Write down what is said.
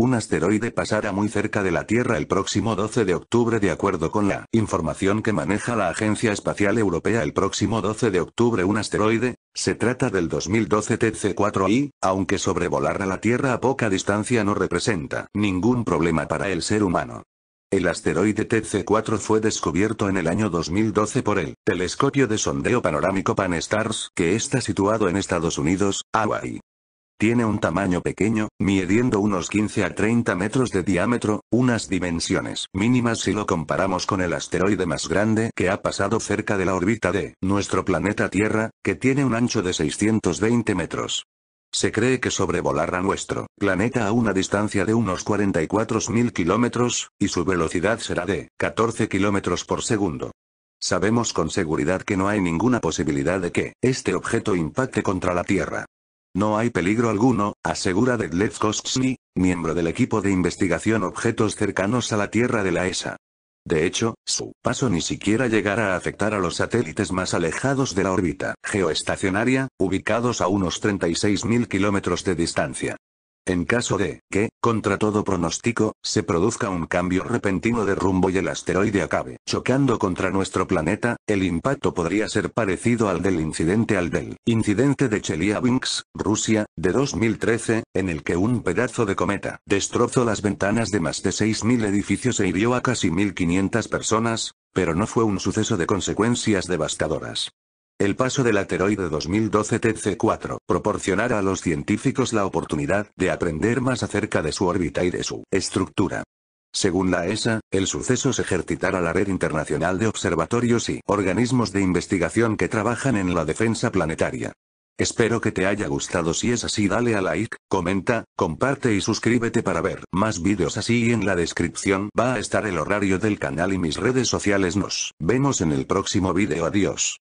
un asteroide pasará muy cerca de la Tierra el próximo 12 de octubre de acuerdo con la información que maneja la Agencia Espacial Europea el próximo 12 de octubre un asteroide, se trata del 2012 TC4i, aunque sobrevolar a la Tierra a poca distancia no representa ningún problema para el ser humano. El asteroide TC4 fue descubierto en el año 2012 por el Telescopio de Sondeo Panorámico Pan-STARRS que está situado en Estados Unidos, Hawaii. Tiene un tamaño pequeño, midiendo unos 15 a 30 metros de diámetro, unas dimensiones mínimas si lo comparamos con el asteroide más grande que ha pasado cerca de la órbita de nuestro planeta Tierra, que tiene un ancho de 620 metros. Se cree que sobrevolará nuestro planeta a una distancia de unos 44.000 kilómetros, y su velocidad será de 14 kilómetros por segundo. Sabemos con seguridad que no hay ninguna posibilidad de que este objeto impacte contra la Tierra. No hay peligro alguno, asegura Detlef miembro del equipo de investigación objetos cercanos a la Tierra de la ESA. De hecho, su paso ni siquiera llegará a afectar a los satélites más alejados de la órbita geoestacionaria, ubicados a unos 36.000 kilómetros de distancia. En caso de que, contra todo pronóstico, se produzca un cambio repentino de rumbo y el asteroide acabe chocando contra nuestro planeta, el impacto podría ser parecido al del incidente al del incidente de Chelyabinsk, Rusia, de 2013, en el que un pedazo de cometa destrozó las ventanas de más de 6.000 edificios e hirió a casi 1.500 personas, pero no fue un suceso de consecuencias devastadoras. El paso del asteroide 2012 TC4 proporcionará a los científicos la oportunidad de aprender más acerca de su órbita y de su estructura. Según la ESA, el suceso se ejercitará la red internacional de observatorios y organismos de investigación que trabajan en la defensa planetaria. Espero que te haya gustado si es así dale a like, comenta, comparte y suscríbete para ver más vídeos así y en la descripción va a estar el horario del canal y mis redes sociales nos vemos en el próximo vídeo adiós.